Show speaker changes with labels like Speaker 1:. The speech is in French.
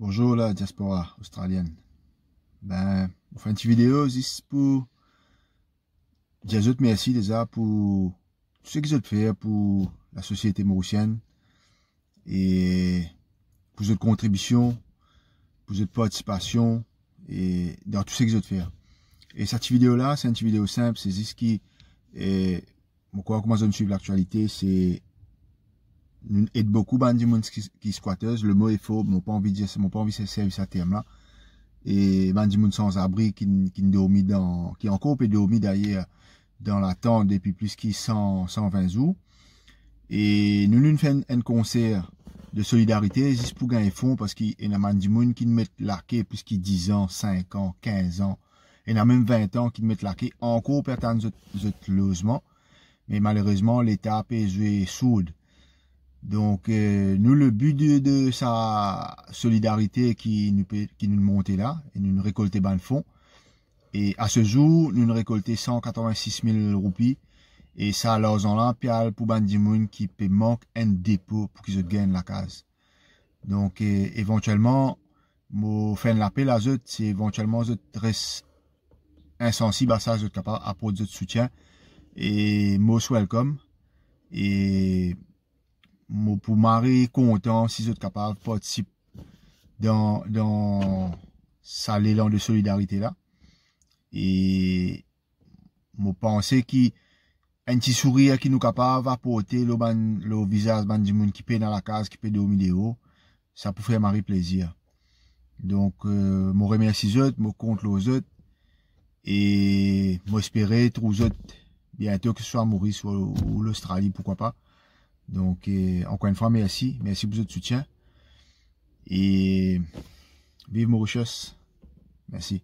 Speaker 1: Bonjour la diaspora australienne. Ben, on fait une petite vidéo c'est pour dire merci déjà pour tout ce que je faites pour la société mauricienne et pour votre contribution, pour votre participation et dans tout ce que vous faites Et cette vidéo là, c'est une petite vidéo simple, c'est ce qui et moi comment je me suivre l'actualité, c'est nous aide beaucoup bandi monde qui, qui le mot est faux mon pas envie de dire mon pas envie de servir ce terme là et bandi monde sans abri qui qui dormi dans qui encore peut dormir d'ailleurs dans la tente depuis plus de 100 120 jours et nous nous faisons un concert de solidarité juste pour gagner fonds parce qu'il y a des qui mettent l'arqué plus qu'ils 10 ans, 5 ans, 15 ans. Il y a même 20 ans qui mettent l'arqué encore pour atteindre ce logement. Mais malheureusement, l'État a joué sourde. Donc, euh, nous, le but de, sa solidarité qui nous, qui nous montait là, et nous, nous récoltait pas de fonds. Et à ce jour, nous, nous récolté 186 000 roupies. Et ça, alors en à pour Moon qui peut manque un dépôt pour qu'ils gagnent la case. Donc, euh, éventuellement, nous fin de la paix, c'est éventuellement, je reste insensible à ça, je capable à de soutien. Et most welcome. Et pour Marie, content, si vous êtes capable, participe dans ça, l'élan de solidarité là. Et je pense qu'un petit sourire qui nous capable va porter le visage de la banjo qui paye dans la case, qui paye au milieu, ça pourrait faire Marie plaisir. Donc, euh, je remercie les autres, je compte les autres et j'espère espérer les autres bientôt, que ce soit Maurice ou l'Australie, pourquoi pas. Donc, encore une fois, merci. Merci pour votre soutien. Et vive Mauritius. Merci.